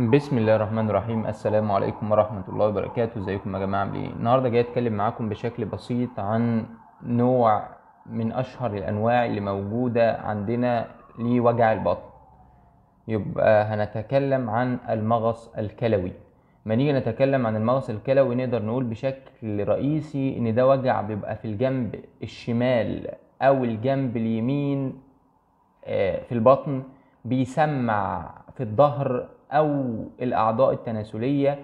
بسم الله الرحمن الرحيم السلام عليكم ورحمة الله وبركاته ازيكم يا جماعة عاملين إيه؟ النهاردة جاي اتكلم معاكم بشكل بسيط عن نوع من اشهر الانواع اللي موجودة عندنا لوجع البطن يبقى هنتكلم عن المغص الكلوي ما نيجي نتكلم عن المغص الكلوي نقدر نقول بشكل رئيسي ان ده وجع بيبقى في الجنب الشمال او الجنب اليمين آه، في البطن بيسمع في الظهر او الاعضاء التناسليه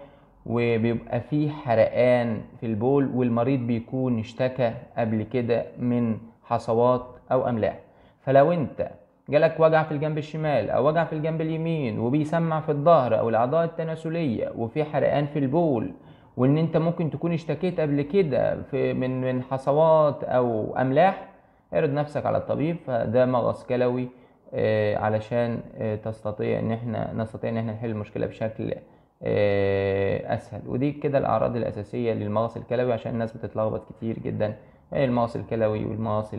وبيبقى فيه حرقان في البول والمريض بيكون اشتكى قبل كده من حصوات او املاح فلو انت جالك وجع في الجنب الشمال او وجع في الجنب اليمين وبيسمع في الظهر او الاعضاء التناسليه وفي حرقان في البول وان انت ممكن تكون اشتكيت قبل كده في من من حصوات او املاح اعرض نفسك على الطبيب فده مغص كلوي آه، علشان آه، تستطيع ان احنا نستطيع ان احنا نحل المشكله بشكل آه، اسهل ودي كده الاعراض الاساسيه للمغص الكلوي عشان الناس بتتلخبط كتير جدا يعني المغص الكلوي والمغص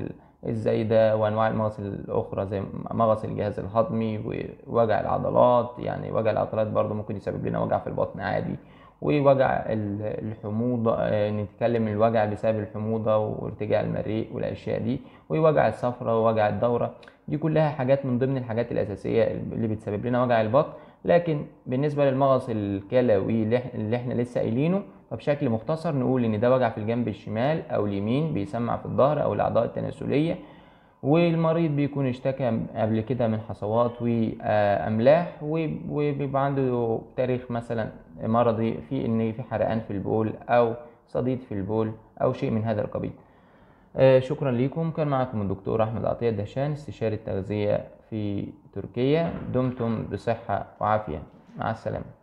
الزايده وانواع المغص الاخرى زي مغص الجهاز الهضمي ووجع العضلات يعني وجع العضلات برضو ممكن يسبب لنا وجع في البطن عادي ووجع الحموضة آه، نتكلم الوجع بسبب الحموضة وارتجاع المريء والأشياء دي ووجع الصفرة ووجع الدورة دي كلها حاجات من ضمن الحاجات الأساسية اللي بتسبب لنا وجع البطن لكن بالنسبة للمغص الكلوي اللي احنا لسه قايلينه فبشكل مختصر نقول إن ده وجع في الجنب الشمال أو اليمين بيسمع في الظهر أو الأعضاء التناسلية والمريض بيكون اشتكى قبل كده من حصوات واملاح وبيبقى عنده تاريخ مثلا مرضي في ان في حرقان في البول او صديد في البول او شيء من هذا القبيل آه، شكرا ليكم كان معكم الدكتور احمد عطيه دهشان استشاري التغذيه في تركيا دمتم بصحه وعافيه مع السلامه